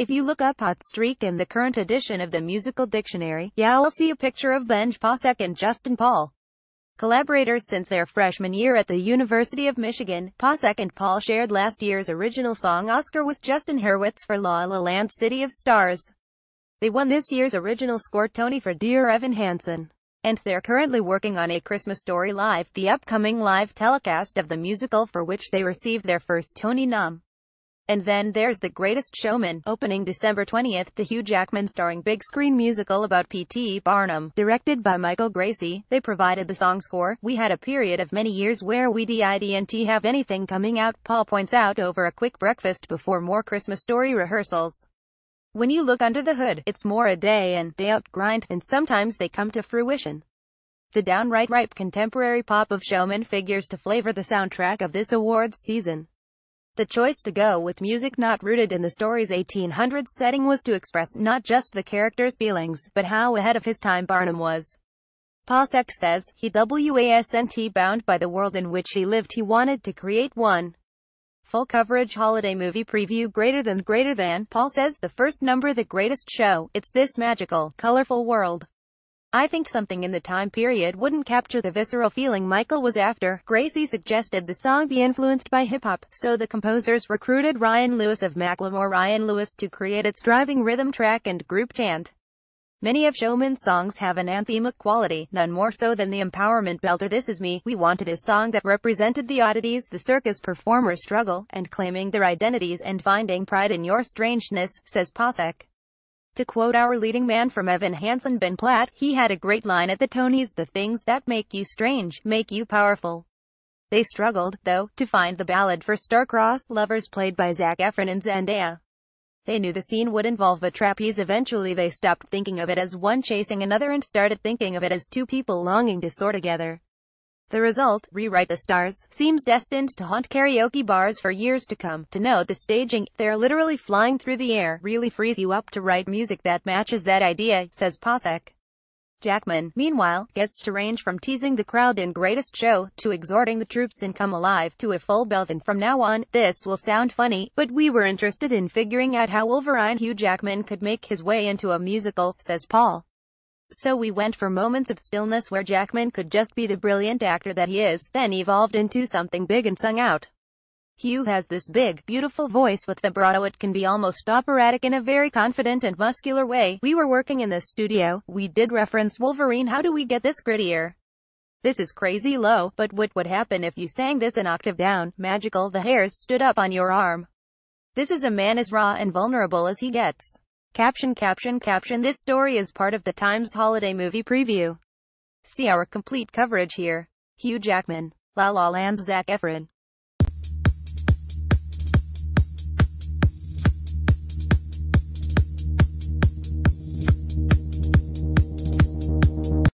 If you look up hot streak in the current edition of the musical dictionary, yeah, you'll see a picture of Benj Pasek and Justin Paul. Collaborators since their freshman year at the University of Michigan, Pasek and Paul shared last year's original song Oscar with Justin Hurwitz for La La Land City of Stars. They won this year's original score Tony for Dear Evan Hansen. And they're currently working on A Christmas Story Live, the upcoming live telecast of the musical for which they received their first Tony nom. And then there's The Greatest Showman, opening December 20th, the Hugh Jackman starring big screen musical about P.T. Barnum, directed by Michael Gracie. They provided the song score. We had a period of many years where we didn't have anything coming out, Paul points out over a quick breakfast before more Christmas story rehearsals. When you look under the hood, it's more a day and day out grind, and sometimes they come to fruition. The downright ripe contemporary pop of showman figures to flavor the soundtrack of this awards season. The choice to go with music not rooted in the story's 1800s setting was to express not just the character's feelings, but how ahead of his time Barnum was. Posek says, he wasn't bound by the world in which he lived he wanted to create one. Full coverage holiday movie preview greater than greater than, Paul says, the first number the greatest show, it's this magical, colorful world. I think something in the time period wouldn't capture the visceral feeling Michael was after. Gracie suggested the song be influenced by hip-hop, so the composers recruited Ryan Lewis of Macklemore Ryan Lewis to create its driving rhythm track and group chant. Many of Showman's songs have an anthemic quality, none more so than the empowerment belter This Is Me. We wanted a song that represented the oddities, the circus performer's struggle, and claiming their identities and finding pride in your strangeness, says Posek. To quote our leading man from Evan Hansen Ben Platt, he had a great line at the Tonys, the things that make you strange, make you powerful. They struggled, though, to find the ballad for star-crossed lovers played by Zac Efron and Zendaya. They knew the scene would involve a trapeze eventually they stopped thinking of it as one chasing another and started thinking of it as two people longing to soar together. The result, Rewrite the Stars, seems destined to haunt karaoke bars for years to come. To note the staging, they're literally flying through the air, really frees you up to write music that matches that idea, says Pasek. Jackman, meanwhile, gets to range from teasing the crowd in Greatest Show, to exhorting the troops in Come Alive, to a full belt and from now on, this will sound funny, but we were interested in figuring out how Wolverine Hugh Jackman could make his way into a musical, says Paul. So we went for moments of stillness where Jackman could just be the brilliant actor that he is, then evolved into something big and sung out. Hugh has this big, beautiful voice with vibrato. It can be almost operatic in a very confident and muscular way. We were working in this studio. We did reference Wolverine. How do we get this grittier? This is crazy low, but what would happen if you sang this an octave down? Magical, the hairs stood up on your arm. This is a man as raw and vulnerable as he gets. Caption caption caption This story is part of the Times holiday movie preview. See our complete coverage here. Hugh Jackman, La La Land Zac Efron.